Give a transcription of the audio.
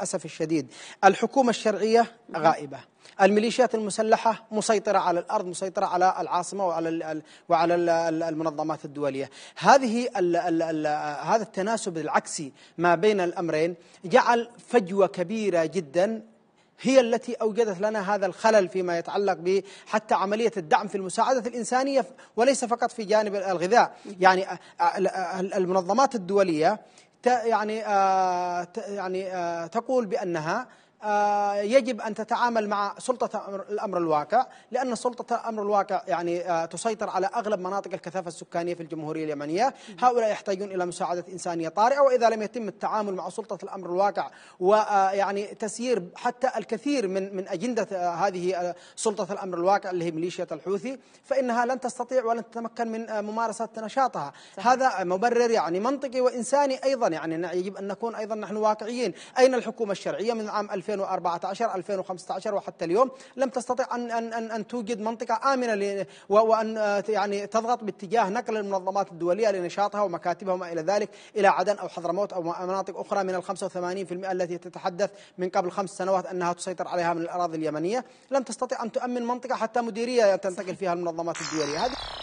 للأسف الشديد الحكومة الشرعية غائبة الميليشيات المسلحة مسيطرة على الأرض مسيطرة على العاصمة وعلى وعلى المنظمات الدولية هذه الـ الـ الـ هذا التناسب العكسي ما بين الأمرين جعل فجوة كبيرة جدا هي التي أوجدت لنا هذا الخلل فيما يتعلق به حتى عملية الدعم في المساعدة الإنسانية وليس فقط في جانب الغذاء يعني المنظمات الدولية يعني آه، يعني آه، تقول بأنها آه، يجب أن تتعامل مع سلطة الأمر الواقع لأن سلطة الأمر الواقع يعني آه، تسيطر على أغلب مناطق الكثافة السكانية في الجمهورية اليمنية هؤلاء يحتاجون إلى مساعدة إنسانية طارئة وإذا لم يتم التعامل مع سلطة الأمر الواقع ويعني آه، تسيير حتى الكثير من من أجندة هذه سلطة الأمر الواقع اللي هي ميليشيا الحوثي فإنها لن تستطيع ولن تتمكن من ممارسة نشاطها صحيح. هذا مبرر يعني منطقي وإنساني أيضا يعني يجب أن نكون أيضا نحن واقعيين أين الحكومة الشرعية من عام 2000 2014 2015 وحتى اليوم لم تستطع أن, أن, أن, أن توجد منطقة آمنة وأن آه، يعني تضغط باتجاه نقل المنظمات الدولية لنشاطها ومكاتبها وما إلى ذلك إلى عدن أو حضرموت أو مناطق أخرى من ال 85% التي تتحدث من قبل خمس سنوات أنها تسيطر عليها من الأراضي اليمنية لم تستطع أن تؤمن منطقة حتى مديرية تنتقل فيها المنظمات الدولية هذه